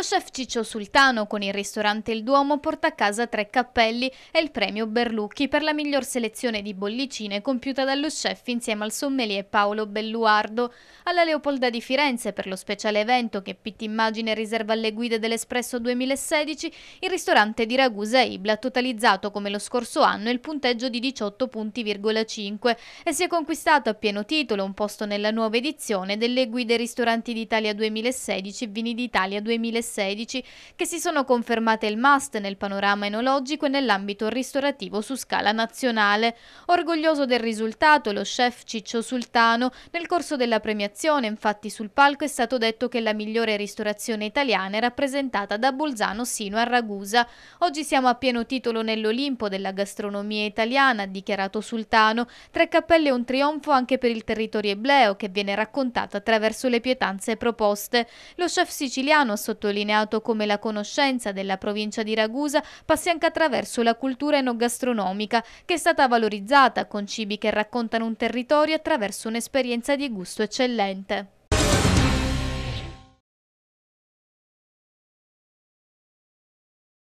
Lo chef Ciccio Sultano con il ristorante Il Duomo porta a casa tre cappelli e il premio Berlucchi per la miglior selezione di bollicine compiuta dallo chef insieme al sommelier Paolo Belluardo. Alla Leopolda di Firenze per lo speciale evento che Pitti Immagine riserva alle guide dell'Espresso 2016, il ristorante di Ragusa Ibla ha totalizzato come lo scorso anno il punteggio di 18 punti,5 e si è conquistato a pieno titolo un posto nella nuova edizione delle guide ristoranti d'Italia 2016 Vini d'Italia 2016. 2016 che si sono confermate il must nel panorama enologico e nell'ambito ristorativo su scala nazionale. Orgoglioso del risultato, lo chef Ciccio Sultano nel corso della premiazione, infatti sul palco è stato detto che la migliore ristorazione italiana è rappresentata da Bolzano sino a Ragusa. Oggi siamo a pieno titolo nell'Olimpo della gastronomia italiana, ha dichiarato Sultano. Tre cappelle è un trionfo anche per il territorio ebleo che viene raccontato attraverso le pietanze proposte. Lo chef siciliano ha sottolineato sottolineato come la conoscenza della provincia di Ragusa passi anche attraverso la cultura enogastronomica, che è stata valorizzata con cibi che raccontano un territorio attraverso un'esperienza di gusto eccellente.